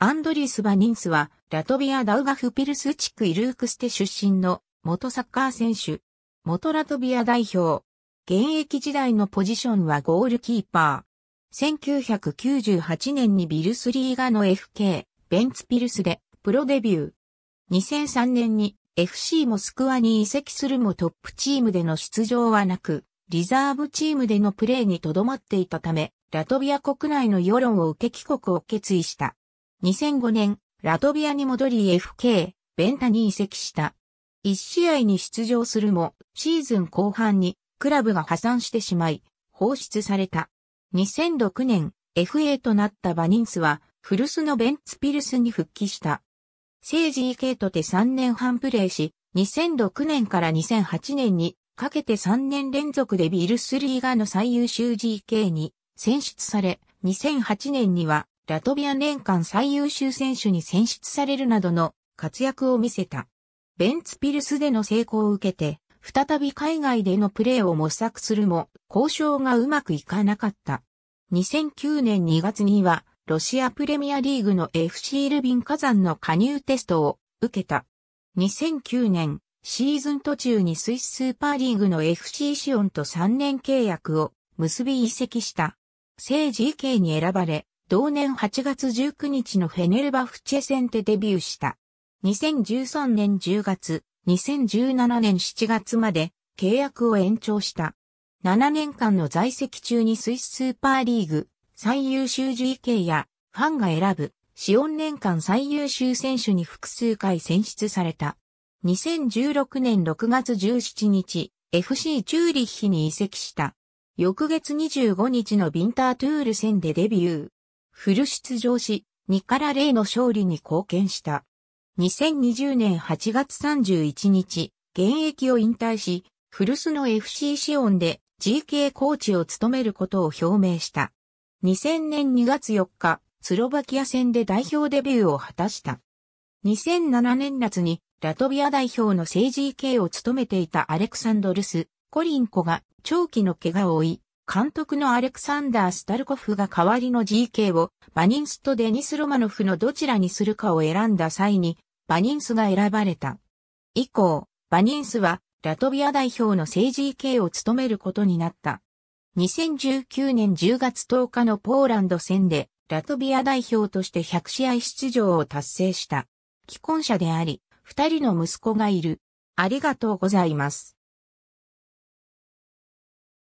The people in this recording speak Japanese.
アンドリス・バニンスは、ラトビア・ダウガフピルス地区イルークステ出身の元サッカー選手、元ラトビア代表。現役時代のポジションはゴールキーパー。1998年にビルスリーガの FK、ベンツピルスでプロデビュー。2003年に FC モスクワに移籍するもトップチームでの出場はなく、リザーブチームでのプレーに留まっていたため、ラトビア国内の世論を受け帰国を決意した。2005年、ラトビアに戻り FK、ベンタに移籍した。1試合に出場するも、シーズン後半にクラブが破産してしまい、放出された。2006年、FA となったバニンスは、古巣のベンツピルスに復帰した。セージーケイトで3年半プレーし、2006年から2008年にかけて3年連続でビルスリーガの最優秀 GK に選出され、2008年にはラトビア年間最優秀選手に選出されるなどの活躍を見せた。ベンツピルスでの成功を受けて、再び海外でのプレーを模索するも、交渉がうまくいかなかった。2009年2月には、ロシアプレミアリーグの FC ルビン火山の加入テストを受けた。2009年、シーズン途中にスイススーパーリーグの FC シオンと3年契約を結び移籍した。聖 GK に選ばれ、同年8月19日のフェネルバフチェ戦でデビューした。2013年10月、2017年7月まで契約を延長した。7年間の在籍中にスイススーパーリーグ最優秀受位系やファンが選ぶ四年間最優秀選手に複数回選出された。2016年6月17日、FC チューリッヒに移籍した。翌月25日のビンタートゥール戦でデビュー。フル出場し、2から0の勝利に貢献した。2020年8月31日、現役を引退し、古巣の FC シオンで GK コーチを務めることを表明した。2000年2月4日、スロバキア戦で代表デビューを果たした。2007年夏にラトビア代表の政治 k を務めていたアレクサンドルス、コリンコが長期の怪我を負い、監督のアレクサンダー・スタルコフが代わりの GK をバニンスとデニス・ロマノフのどちらにするかを選んだ際に、バニンスが選ばれた。以降、バニンスはラトビア代表の正 GK を務めることになった。2019年10月10日のポーランド戦で、ラトビア代表として100試合出場を達成した。既婚者であり、二人の息子がいる。ありがとうございます。